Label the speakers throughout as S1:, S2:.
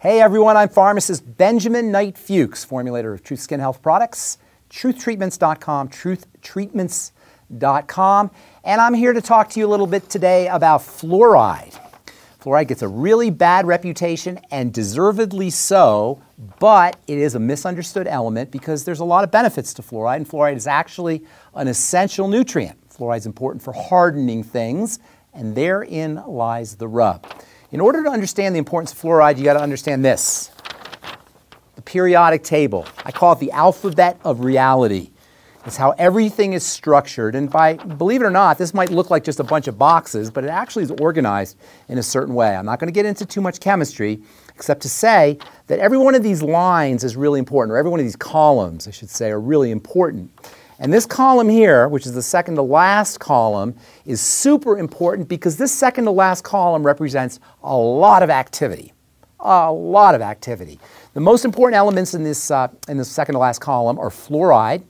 S1: Hey everyone, I'm pharmacist Benjamin Knight Fuchs, formulator of Truth Skin Health products, truthtreatments.com, truthtreatments.com, and I'm here to talk to you a little bit today about fluoride. Fluoride gets a really bad reputation and deservedly so, but it is a misunderstood element because there's a lot of benefits to fluoride, and fluoride is actually an essential nutrient. Fluoride is important for hardening things, and therein lies the rub. In order to understand the importance of fluoride, you got to understand this the periodic table. I call it the alphabet of reality. It's how everything is structured. And by, believe it or not, this might look like just a bunch of boxes, but it actually is organized in a certain way. I'm not going to get into too much chemistry, except to say that every one of these lines is really important, or every one of these columns, I should say, are really important. And this column here, which is the second to last column, is super important because this second to last column represents a lot of activity. A lot of activity. The most important elements in this, uh, in this second to last column are fluoride,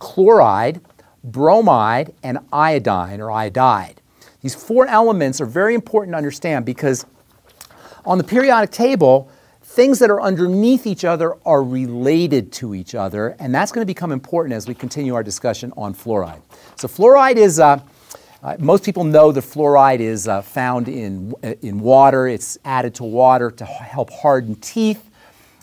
S1: chloride, bromide, and iodine or iodide. These four elements are very important to understand because on the periodic table, things that are underneath each other are related to each other, and that's going to become important as we continue our discussion on fluoride. So, fluoride is uh, uh, most people know that fluoride is uh, found in, uh, in water. It's added to water to help harden teeth.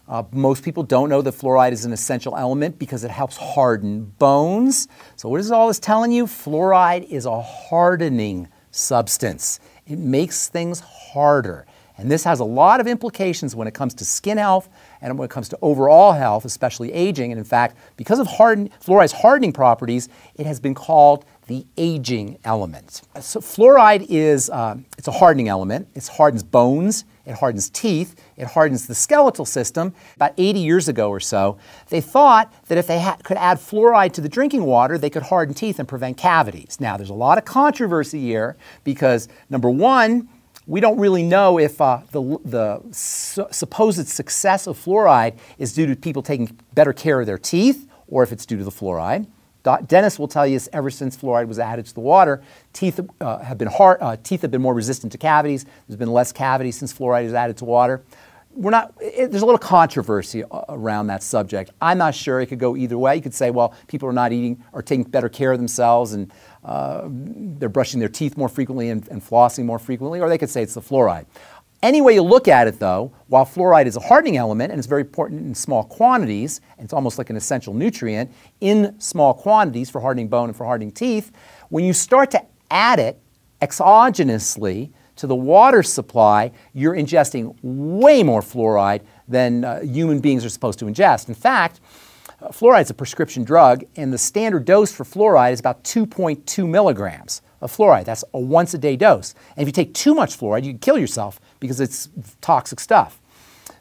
S1: Uh, most people don't know that fluoride is an essential element because it helps harden bones. So, what is all this telling you? Fluoride is a hardening substance, it makes things harder. And this has a lot of implications when it comes to skin health and when it comes to overall health, especially aging. And in fact, because of harden, fluoride's hardening properties, it has been called the aging element. So fluoride is um, it's a hardening element. It hardens bones, it hardens teeth, it hardens the skeletal system. About 80 years ago or so, they thought that if they could add fluoride to the drinking water, they could harden teeth and prevent cavities. Now, there's a lot of controversy here because number one, we don't really know if uh, the, the su supposed success of fluoride is due to people taking better care of their teeth or if it's due to the fluoride. Dennis will tell you ever since fluoride was added to the water, teeth uh, have been hard, uh, teeth have been more resistant to cavities. There's been less cavities since fluoride is added to water we're not, it, there's a little controversy uh, around that subject. I'm not sure it could go either way. You could say, well, people are not eating or taking better care of themselves and uh, they're brushing their teeth more frequently and, and flossing more frequently, or they could say it's the fluoride. Any way you look at it, though, while fluoride is a hardening element and it's very important in small quantities, and it's almost like an essential nutrient in small quantities for hardening bone and for hardening teeth, when you start to add it exogenously to the water supply, you're ingesting way more fluoride than uh, human beings are supposed to ingest. In fact, uh, fluoride is a prescription drug, and the standard dose for fluoride is about 2.2 milligrams of fluoride. That's a once a day dose. And if you take too much fluoride, you can kill yourself because it's toxic stuff.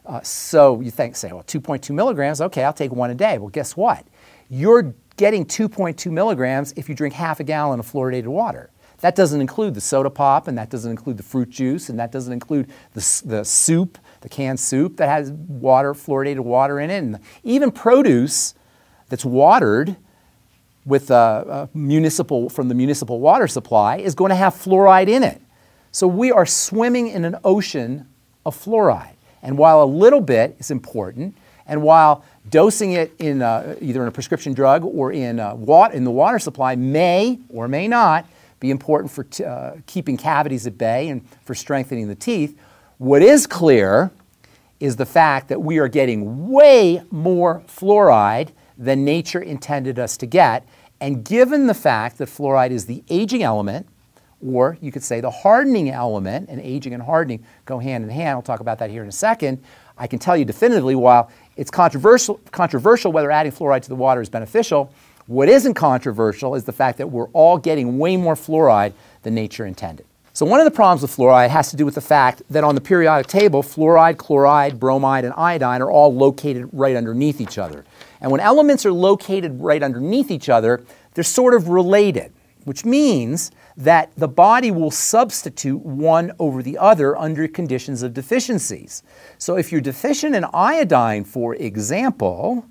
S1: Uh, so you think, say, well, 2.2 milligrams, okay, I'll take one a day. Well, guess what? You're getting 2.2 milligrams if you drink half a gallon of fluoridated water. That doesn't include the soda pop, and that doesn't include the fruit juice, and that doesn't include the, the soup, the canned soup that has water, fluoridated water in it, and even produce that's watered with uh, uh, municipal, from the municipal water supply is going to have fluoride in it. So we are swimming in an ocean of fluoride. And while a little bit is important, and while dosing it in uh, either in a prescription drug or in, in the water supply may or may not be important for uh, keeping cavities at bay and for strengthening the teeth. What is clear is the fact that we are getting way more fluoride than nature intended us to get. And given the fact that fluoride is the aging element, or you could say the hardening element, and aging and hardening go hand in hand. I'll talk about that here in a second. I can tell you definitively, while it's controversial, controversial whether adding fluoride to the water is beneficial, what isn't controversial is the fact that we're all getting way more fluoride than nature intended. So one of the problems with fluoride has to do with the fact that on the periodic table, fluoride, chloride, bromide, and iodine are all located right underneath each other. And when elements are located right underneath each other, they're sort of related, which means that the body will substitute one over the other under conditions of deficiencies. So if you're deficient in iodine, for example,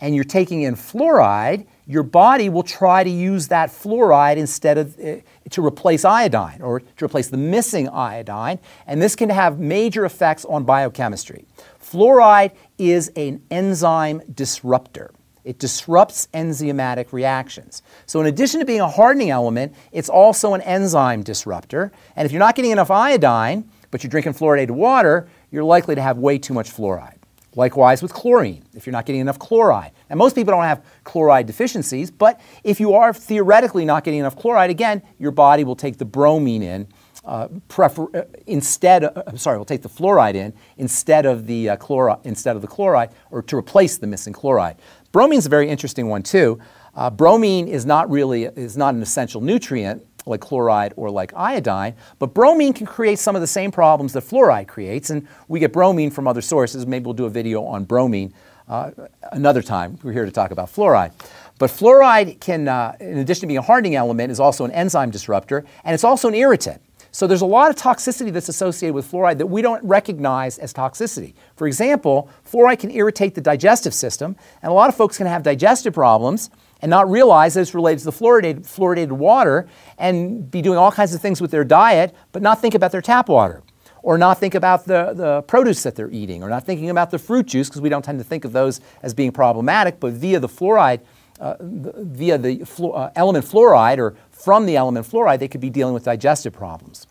S1: and you're taking in fluoride, your body will try to use that fluoride instead of uh, to replace iodine or to replace the missing iodine, and this can have major effects on biochemistry. Fluoride is an enzyme disruptor. It disrupts enzymatic reactions. So, in addition to being a hardening element, it's also an enzyme disruptor. And if you're not getting enough iodine, but you're drinking fluoridated water, you're likely to have way too much fluoride. Likewise with chlorine, if you're not getting enough chloride. Now, most people don't have chloride deficiencies, but if you are theoretically not getting enough chloride, again, your body will take the bromine in uh, prefer, uh, instead, uh, sorry, we'll take the fluoride in instead of the uh, chloride, instead of the chloride, or to replace the missing chloride. Bromine is a very interesting one too. Uh, bromine is not really is not an essential nutrient, like chloride or like iodine. But bromine can create some of the same problems that fluoride creates, and we get bromine from other sources. Maybe we'll do a video on bromine uh, another time. We're here to talk about fluoride. But fluoride can, uh, in addition to being a hardening element, is also an enzyme disruptor, and it's also an irritant. So there's a lot of toxicity that's associated with fluoride that we don't recognize as toxicity. For example, fluoride can irritate the digestive system, and a lot of folks can have digestive problems and not realize that it's related to the fluoridated, fluoridated water and be doing all kinds of things with their diet, but not think about their tap water or not think about the, the produce that they're eating or not thinking about the fruit juice because we don't tend to think of those as being problematic, but via the fluoride, uh, via the flu uh, element fluoride or from the element fluoride, they could be dealing with digestive problems.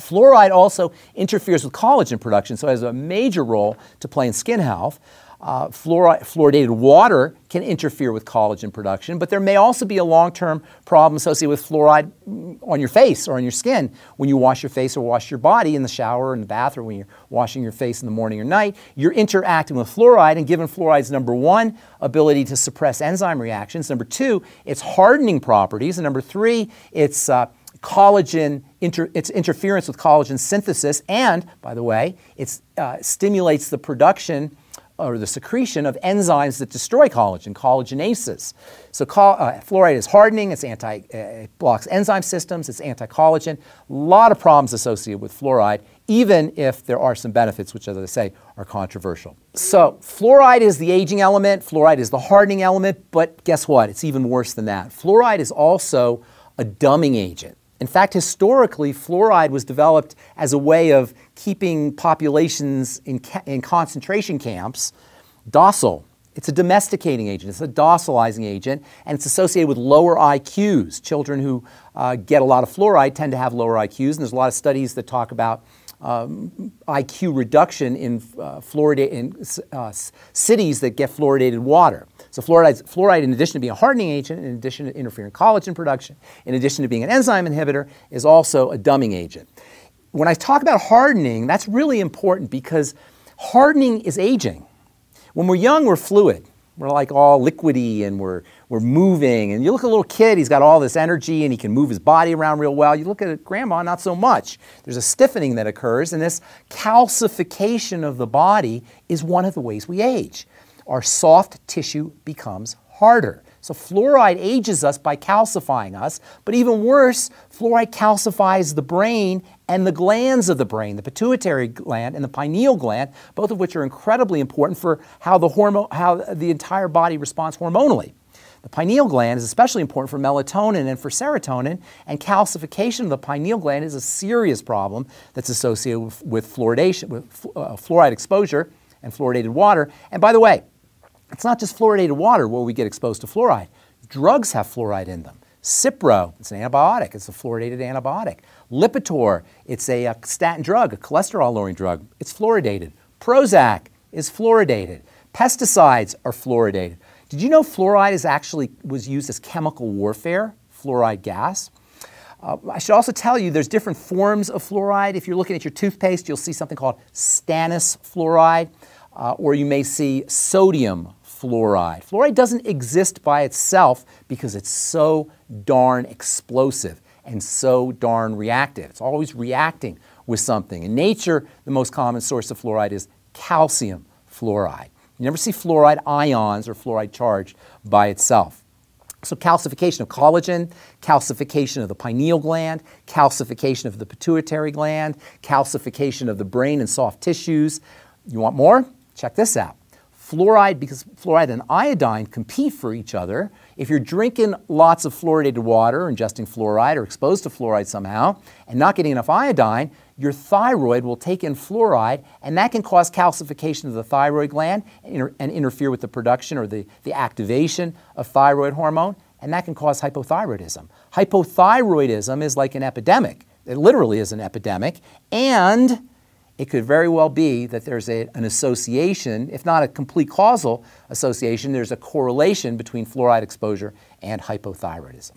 S1: Fluoride also interferes with collagen production, so it has a major role to play in skin health. Uh, fluoride, fluoridated water can interfere with collagen production, but there may also be a long term problem associated with fluoride on your face or on your skin when you wash your face or wash your body in the shower, in the bathroom when you're washing your face in the morning or night. You're interacting with fluoride, and given fluoride's number one, ability to suppress enzyme reactions, number two, its hardening properties, and number three, its uh, collagen, inter, its interference with collagen synthesis, and by the way, it uh, stimulates the production or the secretion of enzymes that destroy collagen, collagenases. So uh, fluoride is hardening, it's anti, uh, it blocks enzyme systems, it's anti-collagen. A lot of problems associated with fluoride, even if there are some benefits, which as I say, are controversial. So fluoride is the aging element, fluoride is the hardening element, but guess what? It's even worse than that. Fluoride is also a dumbing agent. In fact, historically, fluoride was developed as a way of keeping populations in, ca in concentration camps docile. It's a domesticating agent, it's a docilizing agent, and it's associated with lower IQs. Children who uh, get a lot of fluoride tend to have lower IQs, and there's a lot of studies that talk about um, IQ reduction in uh, Florida in uh, cities that get fluoridated water. So fluoride, fluoride, in addition to being a hardening agent, in addition to interfering collagen production, in addition to being an enzyme inhibitor, is also a dumbing agent. When I talk about hardening, that's really important because hardening is aging. When we're young, we're fluid. We're like all liquidy and we're we're moving. And you look at a little kid, he's got all this energy and he can move his body around real well. You look at grandma, not so much. There's a stiffening that occurs, and this calcification of the body is one of the ways we age. Our soft tissue becomes harder. So fluoride ages us by calcifying us, but even worse, fluoride calcifies the brain and the glands of the brain, the pituitary gland and the pineal gland, both of which are incredibly important for how the hormone how the entire body responds hormonally. The pineal gland is especially important for melatonin and for serotonin, and calcification of the pineal gland is a serious problem that's associated with, with fluoridation, with uh, fluoride exposure and fluoridated water. And by the way, it's not just fluoridated water where we get exposed to fluoride. Drugs have fluoride in them. Cipro, it's an antibiotic, it's a fluoridated antibiotic. Lipitor, it's a, a statin drug, a cholesterol lowering drug, it's fluoridated. Prozac is fluoridated. Pesticides are fluoridated. Did you know fluoride is actually was used as chemical warfare, fluoride gas? Uh, I should also tell you there's different forms of fluoride. If you're looking at your toothpaste, you'll see something called stannous fluoride, uh, or you may see sodium fluoride. Fluoride doesn't exist by itself because it's so darn explosive and so darn reactive. It's always reacting with something. In nature, the most common source of fluoride is calcium fluoride. You never see fluoride ions or fluoride charge by itself. So calcification of collagen, calcification of the pineal gland, calcification of the pituitary gland, calcification of the brain and soft tissues. You want more? Check this out. Fluoride, because fluoride and iodine compete for each other. If you're drinking lots of fluoridated water, ingesting fluoride, or exposed to fluoride somehow, and not getting enough iodine, your thyroid will take in fluoride, and that can cause calcification of the thyroid gland and, inter and interfere with the production or the, the activation of thyroid hormone, and that can cause hypothyroidism. Hypothyroidism is like an epidemic. It literally is an epidemic, and it could very well be that there's a, an association, if not a complete causal association, there's a correlation between fluoride exposure and hypothyroidism.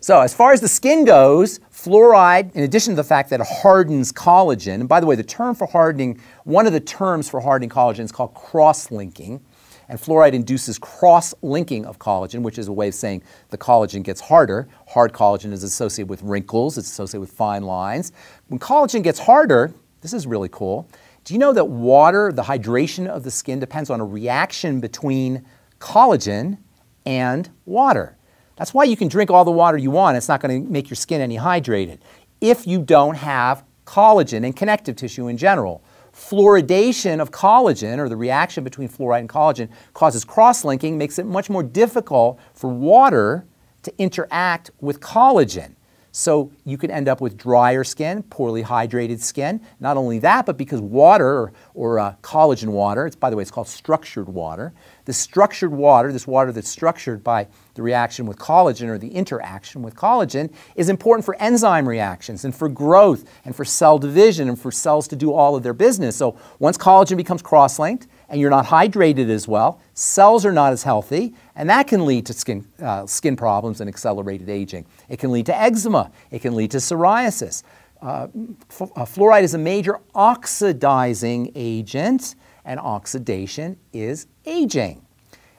S1: So, as far as the skin goes, fluoride, in addition to the fact that it hardens collagen, and by the way, the term for hardening, one of the terms for hardening collagen is called cross linking, and fluoride induces cross linking of collagen, which is a way of saying the collagen gets harder. Hard collagen is associated with wrinkles, it's associated with fine lines. When collagen gets harder, this is really cool. Do you know that water, the hydration of the skin, depends on a reaction between collagen and water? That's why you can drink all the water you want. It's not going to make your skin any hydrated. If you don't have collagen and connective tissue in general, fluoridation of collagen or the reaction between fluoride and collagen causes cross-linking, makes it much more difficult for water to interact with collagen. So you can end up with drier skin, poorly hydrated skin. Not only that, but because water or, or uh, collagen water, it's, by the way, it's called structured water. The structured water, this water that's structured by the reaction with collagen or the interaction with collagen, is important for enzyme reactions and for growth and for cell division and for cells to do all of their business. So once collagen becomes cross linked, and you're not hydrated as well, cells are not as healthy, and that can lead to skin, uh, skin problems and accelerated aging. It can lead to eczema, it can lead to psoriasis. Uh, uh, fluoride is a major oxidizing agent, and oxidation is aging.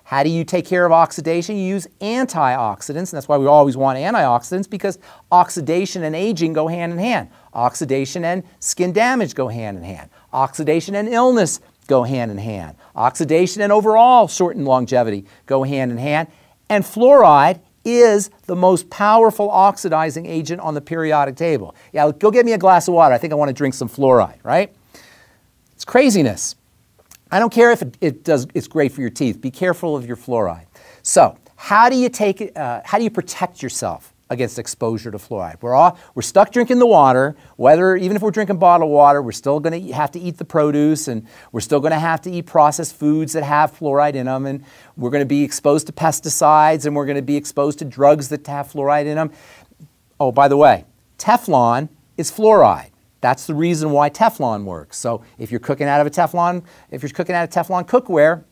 S1: How do you take care of oxidation? You use antioxidants, and that's why we always want antioxidants because oxidation and aging go hand in hand. Oxidation and skin damage go hand in hand. Oxidation and illness go hand in hand. Oxidation and overall shortened longevity go hand in hand. And fluoride is the most powerful oxidizing agent on the periodic table. Yeah, go get me a glass of water. I think I want to drink some fluoride, right? It's craziness. I don't care if it, it does, it's great for your teeth. Be careful of your fluoride. So, how do you take, uh, how do you protect yourself against exposure to fluoride. We're, all, we're stuck drinking the water, whether even if we're drinking bottled water, we're still going to have to eat the produce and we're still going to have to eat processed foods that have fluoride in them and we're going to be exposed to pesticides and we're going to be exposed to drugs that have fluoride in them. Oh, by the way, Teflon is fluoride. That's the reason why Teflon works. So if you're cooking out of a Teflon, if you're cooking out of Teflon cookware,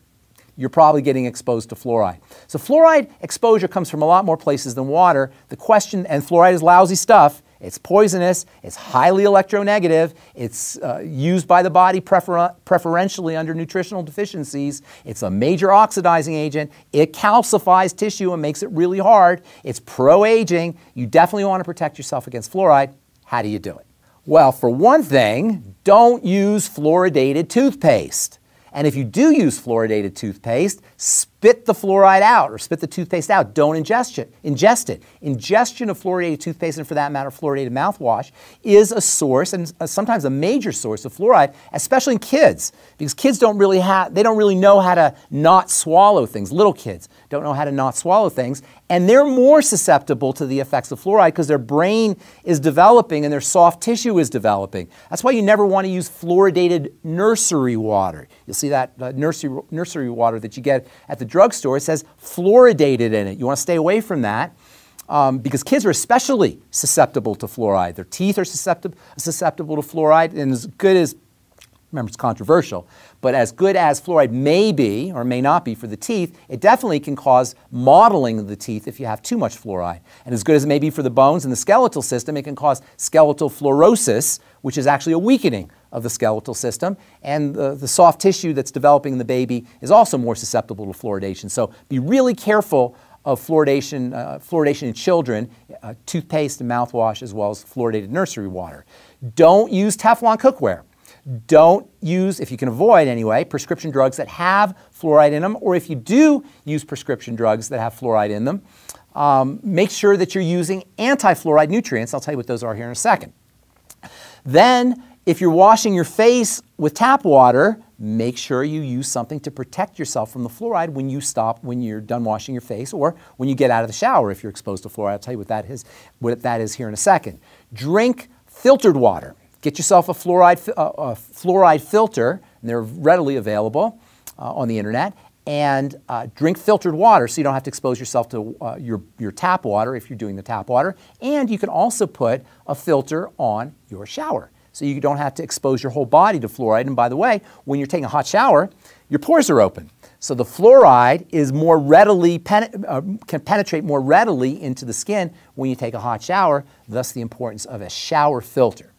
S1: you're probably getting exposed to fluoride. So fluoride exposure comes from a lot more places than water. The question, and fluoride is lousy stuff, it's poisonous, it's highly electronegative, it's uh, used by the body prefer preferentially under nutritional deficiencies, it's a major oxidizing agent, it calcifies tissue and makes it really hard, it's pro aging. You definitely want to protect yourself against fluoride. How do you do it? Well, for one thing, don't use fluoridated toothpaste. And if you do use fluoridated toothpaste, spit the fluoride out or spit the toothpaste out. Don't ingest it. Ingest it. Ingestion of fluoridated toothpaste and for that matter fluoridated mouthwash is a source and uh, sometimes a major source of fluoride, especially in kids because kids don't really have they don't really know how to not swallow things, little kids don't know how to not swallow things. And they're more susceptible to the effects of fluoride because their brain is developing and their soft tissue is developing. That's why you never want to use fluoridated nursery water. You'll see that uh, nursery, nursery water that you get at the drugstore. It says fluoridated in it. You want to stay away from that. Um, because kids are especially susceptible to fluoride. Their teeth are susceptible, susceptible to fluoride, and as good as Remember, it's controversial. But as good as fluoride may be or may not be for the teeth, it definitely can cause modeling of the teeth if you have too much fluoride. And as good as it may be for the bones and the skeletal system, it can cause skeletal fluorosis, which is actually a weakening of the skeletal system. And the, the soft tissue that's developing in the baby is also more susceptible to fluoridation. So be really careful of fluoridation, uh, fluoridation in children, uh, toothpaste and mouthwash, as well as fluoridated nursery water. Don't use Teflon cookware. Don't use, if you can avoid anyway, prescription drugs that have fluoride in them, or if you do use prescription drugs that have fluoride in them, um, make sure that you're using anti fluoride nutrients. I'll tell you what those are here in a second. Then, if you're washing your face with tap water, make sure you use something to protect yourself from the fluoride when you stop, when you're done washing your face, or when you get out of the shower if you're exposed to fluoride. I'll tell you what that is, what that is here in a second. Drink filtered water. Get yourself a fluoride, uh, a fluoride filter, and they're readily available uh, on the internet, and uh, drink filtered water so you don't have to expose yourself to uh, your, your tap water if you're doing the tap water. And you can also put a filter on your shower so you don't have to expose your whole body to fluoride. And by the way, when you're taking a hot shower, your pores are open. So the fluoride is more readily, pen uh, can penetrate more readily into the skin when you take a hot shower, thus the importance of a shower filter.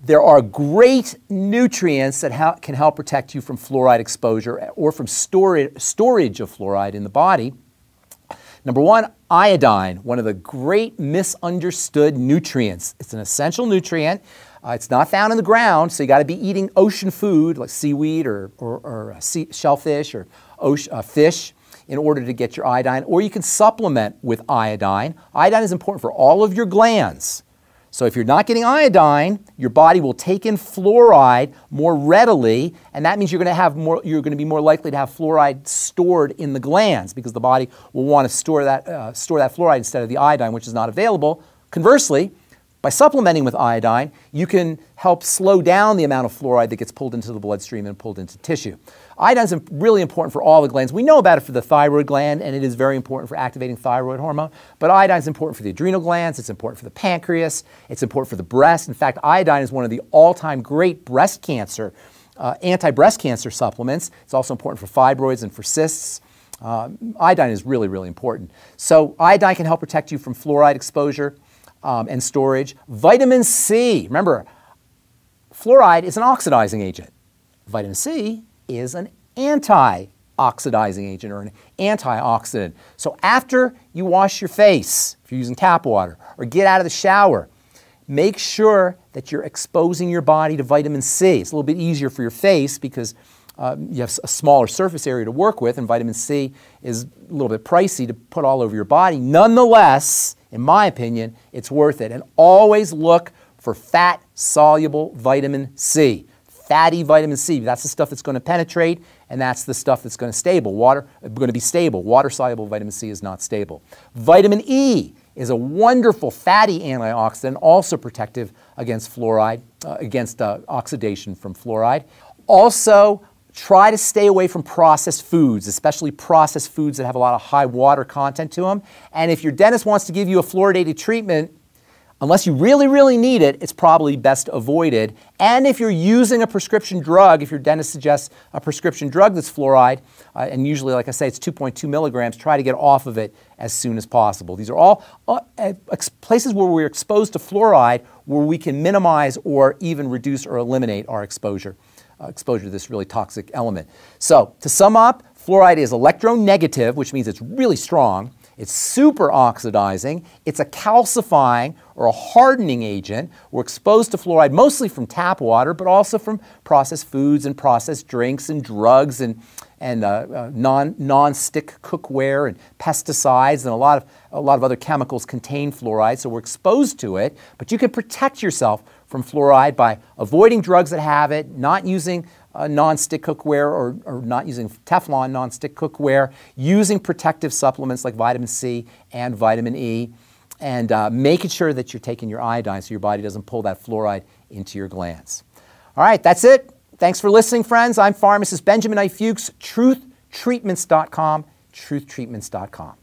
S1: There are great nutrients that can help protect you from fluoride exposure or from storage of fluoride in the body. Number one, iodine, one of the great misunderstood nutrients. It's an essential nutrient. Uh, it's not found in the ground, so you got to be eating ocean food like seaweed or, or, or uh, sea shellfish or ocean, uh, fish in order to get your iodine, or you can supplement with iodine. Iodine is important for all of your glands. So if you're not getting iodine, your body will take in fluoride more readily, and that means you're going to have more. You're going to be more likely to have fluoride stored in the glands because the body will want to store that uh, store that fluoride instead of the iodine, which is not available. Conversely, by supplementing with iodine, you can help slow down the amount of fluoride that gets pulled into the bloodstream and pulled into tissue. Iodine is really important for all the glands. We know about it for the thyroid gland, and it is very important for activating thyroid hormone. But iodine is important for the adrenal glands, it's important for the pancreas, it's important for the breast. In fact, iodine is one of the all time great breast cancer, uh, anti breast cancer supplements. It's also important for fibroids and for cysts. Uh, iodine is really, really important. So, iodine can help protect you from fluoride exposure um, and storage. Vitamin C, remember, fluoride is an oxidizing agent. Vitamin C is an antioxidant agent or an antioxidant. So after you wash your face, if you're using tap water, or get out of the shower, make sure that you're exposing your body to vitamin C. It's a little bit easier for your face because uh, you have a smaller surface area to work with, and vitamin C is a little bit pricey to put all over your body. Nonetheless, in my opinion, it's worth it. And always look for fat soluble vitamin C. Fatty vitamin C, that's the stuff that's going to penetrate and that's the stuff that's going to stable. Water uh, going to be stable. Water soluble vitamin C is not stable. Vitamin E is a wonderful fatty antioxidant, also protective against fluoride, uh, against uh, oxidation from fluoride. Also, Try to stay away from processed foods, especially processed foods that have a lot of high water content to them. And if your dentist wants to give you a fluoridated treatment, unless you really, really need it, it's probably best avoided. And if you're using a prescription drug, if your dentist suggests a prescription drug that's fluoride, uh, and usually, like I say, it's 2.2 milligrams, try to get off of it as soon as possible. These are all uh, uh places where we're exposed to fluoride where we can minimize or even reduce or eliminate our exposure. Uh, exposure to this really toxic element. So to sum up, fluoride is electronegative, which means it's really strong. It's super oxidizing. It's a calcifying or a hardening agent. We're exposed to fluoride mostly from tap water, but also from processed foods and processed drinks and drugs and, and uh, uh non, non-stick cookware and pesticides and a lot, of, a lot of other chemicals contain fluoride, so we're exposed to it. But you can protect yourself from fluoride by avoiding drugs that have it, not using uh, non-stick cookware or, or not using Teflon non-stick cookware, using protective supplements like vitamin C and vitamin E, and uh, making sure that you're taking your iodine so your body doesn't pull that fluoride into your glands. All right, that's it. Thanks for listening, friends. I'm pharmacist Benjamin I. Fuchs, truthtreatments.com, truthtreatments.com.